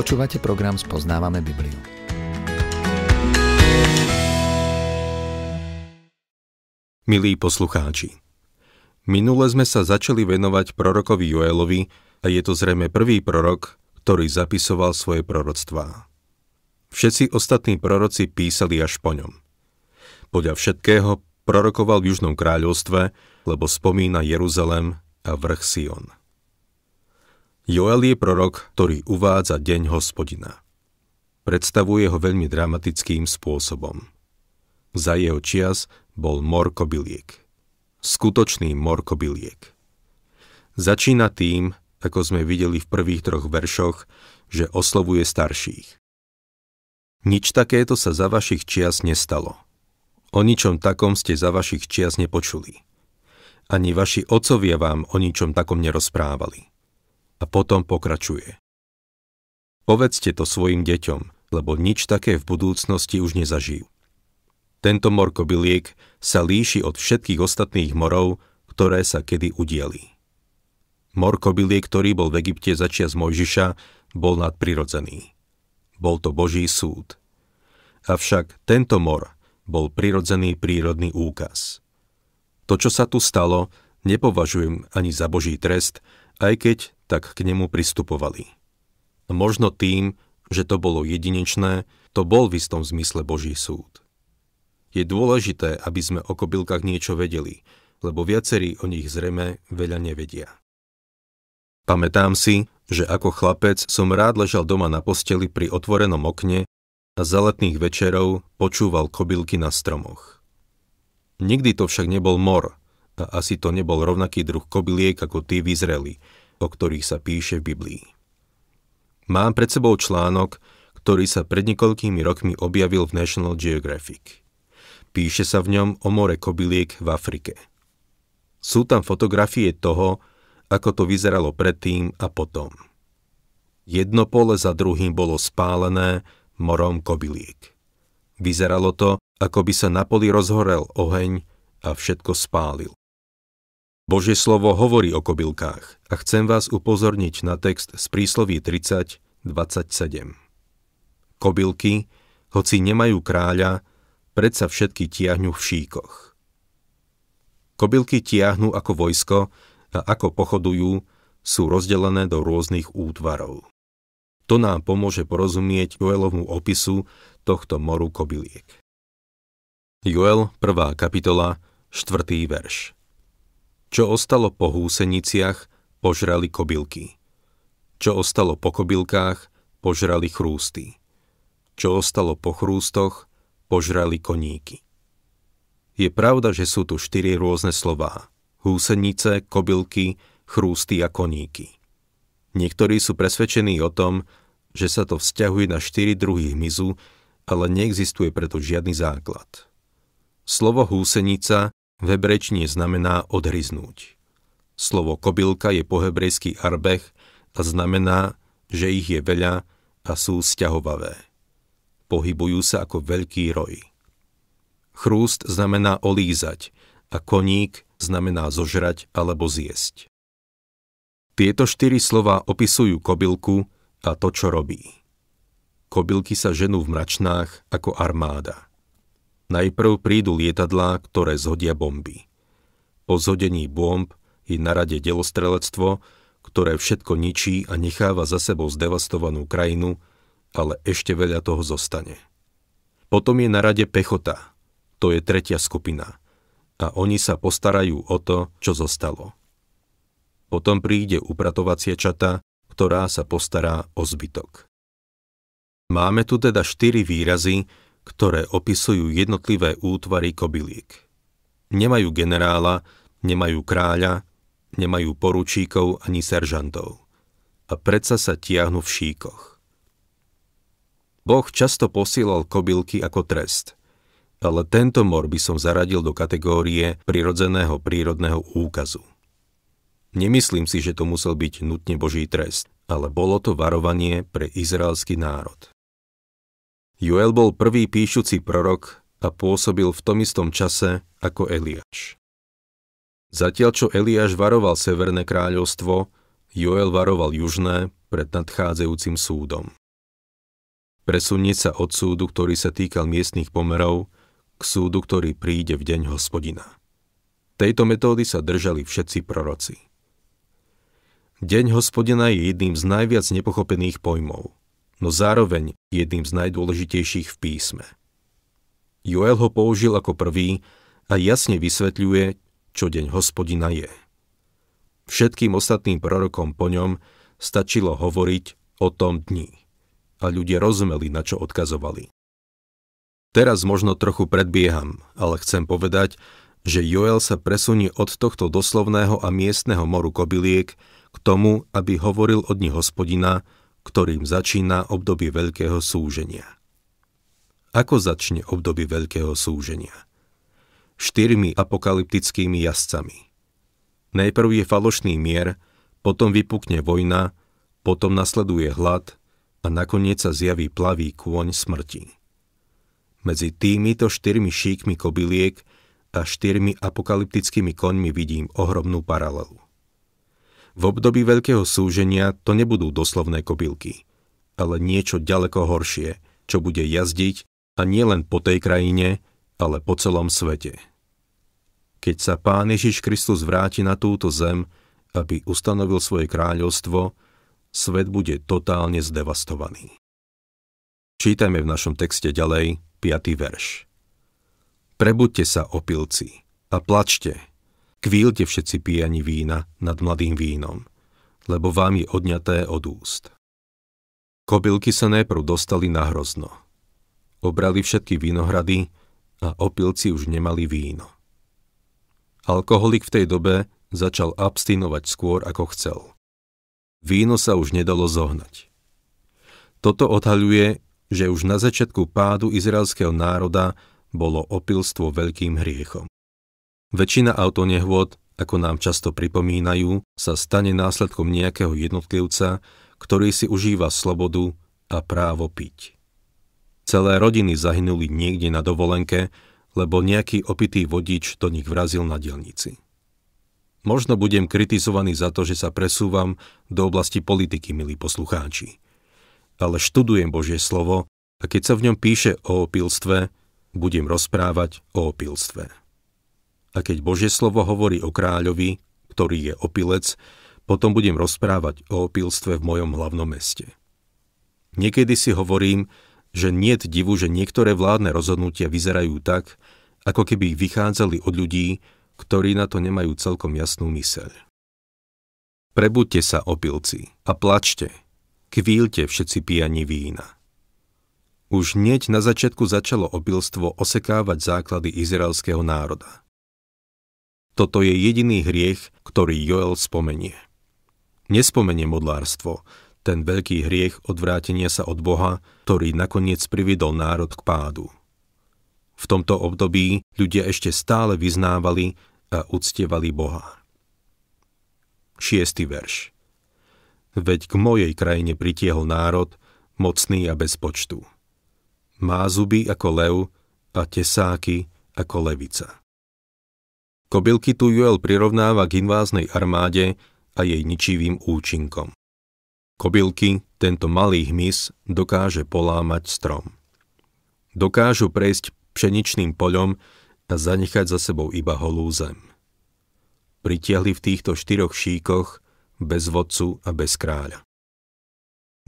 Počúvate program Spoznávame Bibliu. Milí poslucháči, minule sme sa začali venovať prorokovi Joelovi a je to zrejme prvý prorok, ktorý zapisoval svoje proroctvá. Všetci ostatní proroci písali až po ňom. Podľa všetkého prorokoval v Južnom kráľovstve, lebo spomína Jeruzalem a vrch Sion. Joel je prorok, ktorý uvádza deň hospodina. Predstavuje ho veľmi dramatickým spôsobom. Za jeho čias bol morkobiliek. Skutočný morkobiliek. Začína tým, ako sme videli v prvých troch veršoch, že oslovuje starších. Nič takéto sa za vašich čias nestalo. O ničom takom ste za vašich čias nepočuli. Ani vaši ocovia vám o ničom takom nerozprávali a potom pokračuje. Povedzte to svojim deťom, lebo nič také v budúcnosti už nezažijú. Tento morkobiliek sa líši od všetkých ostatných morov, ktoré sa kedy udieli. Morkobiliek, ktorý bol v Egypte začias Mojžiša, bol nadprirodzený. Bol to Boží súd. Avšak tento mor bol prirodzený prírodný úkaz. To, čo sa tu stalo, nepovažujem ani za Boží trest, aj keď tak k nemu pristupovali. Možno tým, že to bolo jedinečné, to bol v istom zmysle Boží súd. Je dôležité, aby sme o kobylkách niečo vedeli, lebo viacerí o nich zrejme veľa nevedia. Pamätám si, že ako chlapec som rád ležal doma na posteli pri otvorenom okne a za letných večerov počúval kobylky na stromoch. Nikdy to však nebol mor a asi to nebol rovnaký druh kobyliek ako tí v Izraeli – o ktorých sa píše v Biblii. Mám pred sebou článok, ktorý sa pred niekoľkými rokmi objavil v National Geographic. Píše sa v ňom o more kobyliek v Afrike. Sú tam fotografie toho, ako to vyzeralo predtým a potom. Jedno pole za druhým bolo spálené morom kobyliek. Vyzeralo to, ako by sa na poli rozhorel oheň a všetko spálil. Božie slovo hovorí o kobylkách a chcem vás upozorniť na text z prísloví 30, 27. Kobylky, hoci nemajú kráľa, predsa všetky tiahnu v šíkoch. Kobylky tiahnu ako vojsko a ako pochodujú, sú rozdelené do rôznych útvarov. To nám pomôže porozumieť Joelovmu opisu tohto moru kobyliek. Joel, 1. kapitola, 4. verš. Čo ostalo po húseniciach, požrali kobylky. Čo ostalo po kobylkách, požrali chrústy. Čo ostalo po chrústoch, požrali koníky. Je pravda, že sú tu štyri rôzne slová. Húsenice, kobylky, chrústy a koníky. Niektorí sú presvedčení o tom, že sa to vzťahuje na štyri druhy hmyzu, ale neexistuje preto žiadny základ. Slovo húsenica v znamená odhryznúť. Slovo kobylka je po hebrejsky arbech a znamená, že ich je veľa a sú sťahovavé. Pohybujú sa ako veľký roj. Chrúst znamená olízať a koník znamená zožrať alebo zjesť. Tieto štyri slova opisujú kobylku a to, čo robí. Kobylky sa ženú v mračnách ako armáda. Najprv prídu lietadlá, ktoré zhodia bomby. Po zhodení bomb je na rade delostrelectvo, ktoré všetko ničí a necháva za sebou zdevastovanú krajinu, ale ešte veľa toho zostane. Potom je na rade pechota, to je tretia skupina, a oni sa postarajú o to, čo zostalo. Potom príde upratovacia čata, ktorá sa postará o zbytok. Máme tu teda štyri výrazy, ktoré opisujú jednotlivé útvary kobyliek. Nemajú generála, nemajú kráľa, nemajú poručíkov ani seržantov. A predsa sa tiahnu v šíkoch. Boh často posielal kobylky ako trest, ale tento mor by som zaradil do kategórie prirodzeného prírodného úkazu. Nemyslím si, že to musel byť nutne Boží trest, ale bolo to varovanie pre izraelský národ. Joel bol prvý píšuci prorok a pôsobil v tom istom čase ako Eliáš. Zatiaľ čo Eliáš varoval Severné kráľovstvo, Joel varoval Južné pred nadchádzajúcim súdom. Presunie sa od súdu, ktorý sa týkal miestnych pomerov, k súdu, ktorý príde v deň hospodina. Tejto metódy sa držali všetci proroci. Deň hospodina je jedným z najviac nepochopených pojmov – no zároveň jedným z najdôležitejších v písme. Joel ho použil ako prvý a jasne vysvetľuje, čo deň hospodina je. Všetkým ostatným prorokom po ňom stačilo hovoriť o tom dni a ľudia rozumeli, na čo odkazovali. Teraz možno trochu predbieham, ale chcem povedať, že Joel sa presunie od tohto doslovného a miestneho moru kobyliek k tomu, aby hovoril o dni hospodina, ktorým začína obdobie veľkého súženia. Ako začne obdobie veľkého súženia? Štyrmi apokalyptickými jazcami. Najprv je falošný mier, potom vypukne vojna, potom nasleduje hlad a nakoniec sa zjaví plavý kôň smrti. Medzi týmito štyrmi šíkmi kobyliek a štyrmi apokalyptickými koňmi vidím ohromnú paralelu. V období veľkého súženia to nebudú doslovné kobylky, ale niečo ďaleko horšie, čo bude jazdiť a nie len po tej krajine, ale po celom svete. Keď sa Pán Ježiš Kristus vráti na túto zem, aby ustanovil svoje kráľovstvo, svet bude totálne zdevastovaný. Čítajme v našom texte ďalej 5. verš. Prebuďte sa, opilci, a plačte, Kvílte všetci pijani vína nad mladým vínom, lebo vám je odňaté od úst. Kobylky sa najprv dostali na hrozno. Obrali všetky vinohrady a opilci už nemali víno. Alkoholik v tej dobe začal abstinovať skôr ako chcel. Víno sa už nedalo zohnať. Toto odhaľuje, že už na začiatku pádu izraelského národa bolo opilstvo veľkým hriechom. Väčšina autonehôd, ako nám často pripomínajú, sa stane následkom nejakého jednotlivca, ktorý si užíva slobodu a právo piť. Celé rodiny zahynuli niekde na dovolenke, lebo nejaký opitý vodič do nich vrazil na dielnici. Možno budem kritizovaný za to, že sa presúvam do oblasti politiky, milí poslucháči. Ale študujem Božie slovo a keď sa v ňom píše o opilstve, budem rozprávať o opilstve a keď Božie slovo hovorí o kráľovi, ktorý je opilec, potom budem rozprávať o opilstve v mojom hlavnom meste. Niekedy si hovorím, že nie divu, že niektoré vládne rozhodnutia vyzerajú tak, ako keby vychádzali od ľudí, ktorí na to nemajú celkom jasnú myseľ. Prebuďte sa, opilci, a plačte, Kvíľte všetci pijani vína. Už hneď na začiatku začalo obilstvo osekávať základy izraelského národa. Toto je jediný hriech, ktorý Joel spomenie. Nespomenie modlárstvo, ten veľký hriech odvrátenia sa od Boha, ktorý nakoniec priviedol národ k pádu. V tomto období ľudia ešte stále vyznávali a uctievali Boha. 6. verš Veď k mojej krajine pritiehol národ, mocný a bez počtu. Má zuby ako lev a tesáky ako levica. Kobylky tu Joel prirovnáva k inváznej armáde a jej ničivým účinkom. Kobylky, tento malý hmyz, dokáže polámať strom. Dokážu prejsť pšeničným poľom a zanechať za sebou iba holú zem. Pritiahli v týchto štyroch šíkoch bez vodcu a bez kráľa.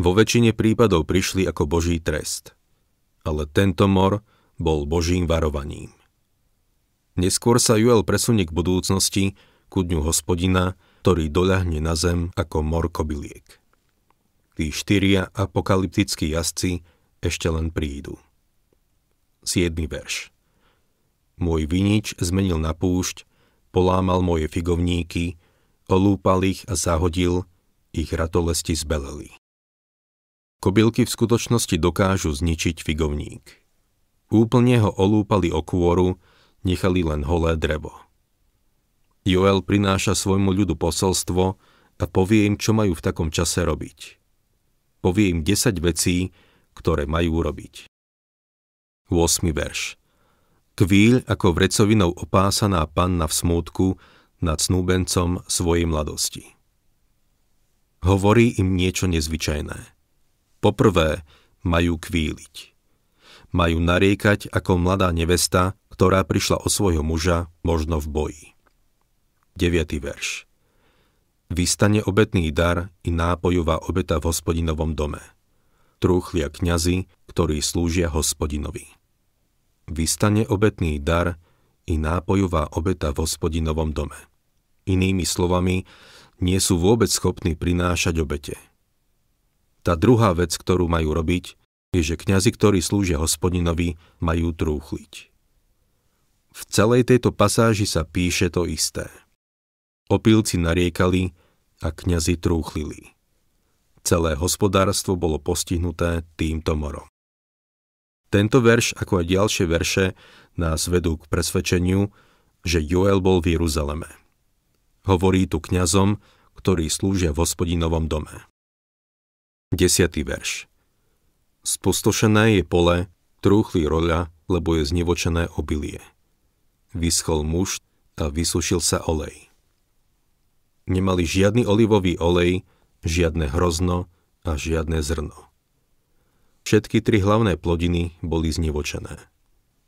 Vo väčšine prípadov prišli ako boží trest, ale tento mor bol božím varovaním. Neskôr sa Joel presunie k budúcnosti, ku dňu hospodina, ktorý doľahne na zem ako mor kobyliek. Tí štyria apokalyptickí jazdci ešte len prídu. 7. verš Môj vinič zmenil na púšť, polámal moje figovníky, olúpal ich a zahodil, ich ratolesti zbeleli. Kobylky v skutočnosti dokážu zničiť figovník. Úplne ho olúpali o kôru, nechali len holé drevo. Joel prináša svojmu ľudu posolstvo a povie im, čo majú v takom čase robiť. Povie im 10 vecí, ktoré majú robiť. 8. verš Kvíľ ako vrecovinou opásaná panna v smútku nad snúbencom svojej mladosti. Hovorí im niečo nezvyčajné. Poprvé majú kvíliť. Majú nariekať ako mladá nevesta, ktorá prišla o svojho muža, možno v boji. 9. verš Vystane obetný dar i nápojová obeta v hospodinovom dome. Trúchlia kňazi, ktorí slúžia hospodinovi. Vystane obetný dar i nápojová obeta v hospodinovom dome. Inými slovami, nie sú vôbec schopní prinášať obete. Tá druhá vec, ktorú majú robiť, je, že kňazi, ktorí slúžia hospodinovi, majú trúchliť. V celej tejto pasáži sa píše to isté. Opilci nariekali a kňazi trúchlili. Celé hospodárstvo bolo postihnuté týmto morom. Tento verš, ako aj ďalšie verše, nás vedú k presvedčeniu, že Joel bol v Jeruzaleme. Hovorí tu kňazom, ktorí slúžia v hospodinovom dome. 10. verš Spustošené je pole, trúchli roľa, lebo je znevočené obilie vyschol muž a vysušil sa olej. Nemali žiadny olivový olej, žiadne hrozno a žiadne zrno. Všetky tri hlavné plodiny boli znivočené.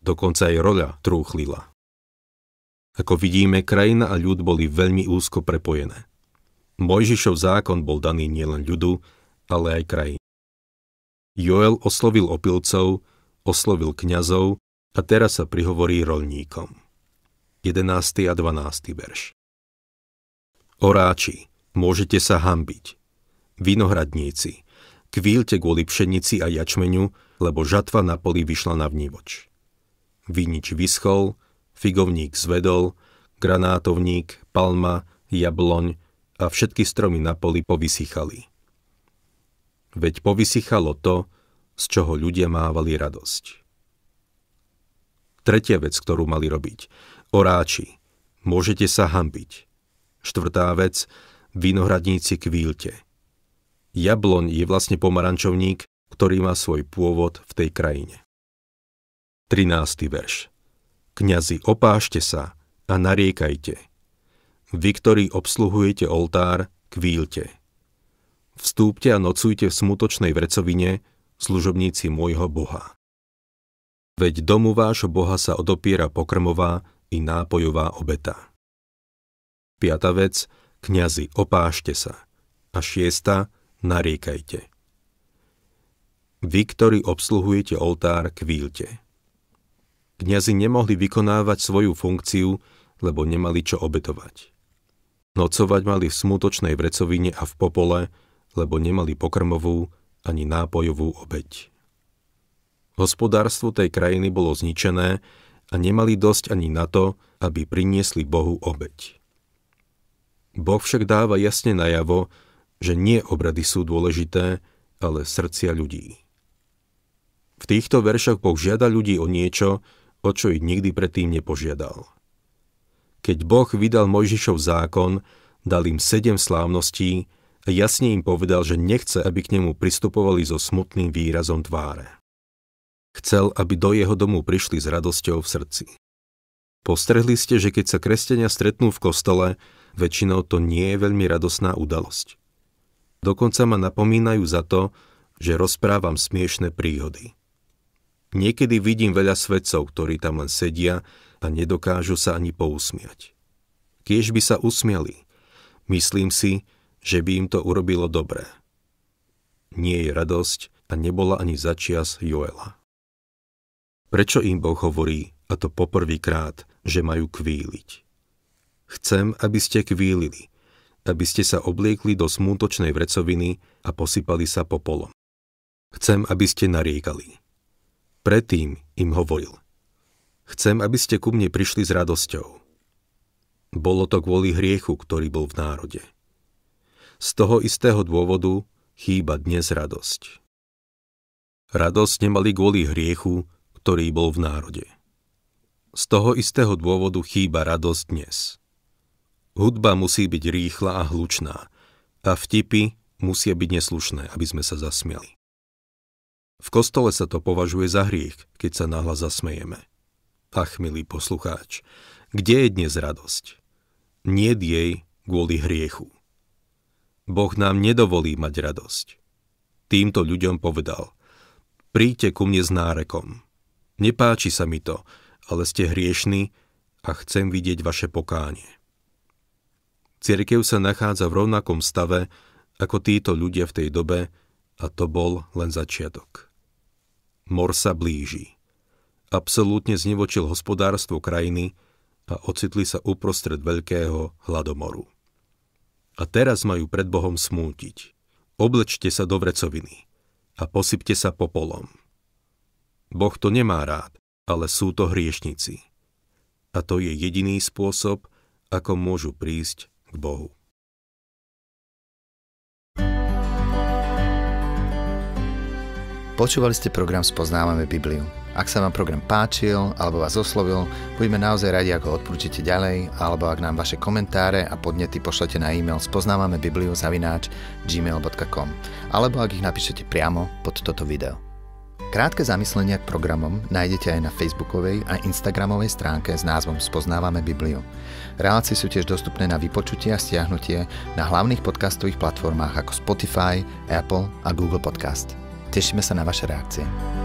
Dokonca aj roľa trúchlila. Ako vidíme, krajina a ľud boli veľmi úzko prepojené. Mojžišov zákon bol daný nielen ľudu, ale aj krajine. Joel oslovil opilcov, oslovil kňazov a teraz sa prihovorí rolníkom. 11. a 12. verš. Oráči, môžete sa hambiť. Vinohradníci, kvíľte kvôli pšenici a jačmeniu, lebo žatva na poli vyšla na vnívoč. Vinič vyschol, figovník zvedol, granátovník, palma, jabloň a všetky stromy na poli povysychali. Veď povysychalo to, z čoho ľudia mávali radosť. Tretia vec, ktorú mali robiť, Oráči, môžete sa hambiť. Štvrtá vec, vinohradníci kvílte. Jabloň je vlastne pomarančovník, ktorý má svoj pôvod v tej krajine. 13. verš Kňazi, opášte sa a nariekajte. Vy, ktorí obsluhujete oltár, kvílte. Vstúpte a nocujte v smutočnej vrecovine, služobníci môjho Boha. Veď domu vášho Boha sa odopiera pokrmová i nápojová obeta. Piata vec, kniazy, opášte sa. A šiesta, nariekajte. Vy, ktorí obsluhujete oltár, kvílte. Kňazi nemohli vykonávať svoju funkciu, lebo nemali čo obetovať. Nocovať mali v smutočnej vrecovine a v popole, lebo nemali pokrmovú ani nápojovú obeď. Hospodárstvo tej krajiny bolo zničené, a nemali dosť ani na to, aby priniesli Bohu obeď. Boh však dáva jasne najavo, že nie obrady sú dôležité, ale srdcia ľudí. V týchto veršoch Boh žiada ľudí o niečo, o čo ich nikdy predtým nepožiadal. Keď Boh vydal Mojžišov zákon, dal im sedem slávností a jasne im povedal, že nechce, aby k nemu pristupovali so smutným výrazom tváre. Chcel, aby do jeho domu prišli s radosťou v srdci. Postrehli ste, že keď sa kresťania stretnú v kostole, väčšinou to nie je veľmi radosná udalosť. Dokonca ma napomínajú za to, že rozprávam smiešne príhody. Niekedy vidím veľa svedcov, ktorí tam len sedia a nedokážu sa ani pousmiať. Kiež by sa usmiali. Myslím si, že by im to urobilo dobré. Nie je radosť a nebola ani začias Joela. Prečo im Boh hovorí, a to poprvýkrát, že majú kvíliť? Chcem, aby ste kvílili, aby ste sa obliekli do smútočnej vrecoviny a posypali sa popolom. Chcem, aby ste nariekali. Predtým im hovoril. Chcem, aby ste ku mne prišli s radosťou. Bolo to kvôli hriechu, ktorý bol v národe. Z toho istého dôvodu chýba dnes radosť. Radosť nemali kvôli hriechu, ktorý bol v národe. Z toho istého dôvodu chýba radosť dnes. Hudba musí byť rýchla a hlučná a vtipy musia byť neslušné, aby sme sa zasmiali. V kostole sa to považuje za hriech, keď sa nahla zasmejeme. Ach, milý poslucháč, kde je dnes radosť? Nie jej kvôli hriechu. Boh nám nedovolí mať radosť. Týmto ľuďom povedal, príďte ku mne s nárekom, Nepáči sa mi to, ale ste hriešni a chcem vidieť vaše pokánie. Cirkev sa nachádza v rovnakom stave ako títo ľudia v tej dobe a to bol len začiatok. Mor sa blíži. Absolútne znevočil hospodárstvo krajiny a ocitli sa uprostred veľkého hladomoru. A teraz majú pred Bohom smútiť. Oblečte sa do vrecoviny a posypte sa popolom. Boh to nemá rád, ale sú to hriešnici. A to je jediný spôsob, ako môžu prísť k Bohu. Počúvali ste program Spoznávame Bibliu. Ak sa vám program páčil alebo vás oslovil, budeme naozaj radi, ako ho odporúčite ďalej, alebo ak nám vaše komentáre a podnety pošlete na e-mail spoznávame zavináč gmail.com alebo ak ich napíšete priamo pod toto video. Krátke zamyslenia k programom nájdete aj na facebookovej a instagramovej stránke s názvom Spoznávame Bibliu. Relácie sú tiež dostupné na vypočutie a stiahnutie na hlavných podcastových platformách ako Spotify, Apple a Google Podcast. Tešíme sa na vaše reakcie.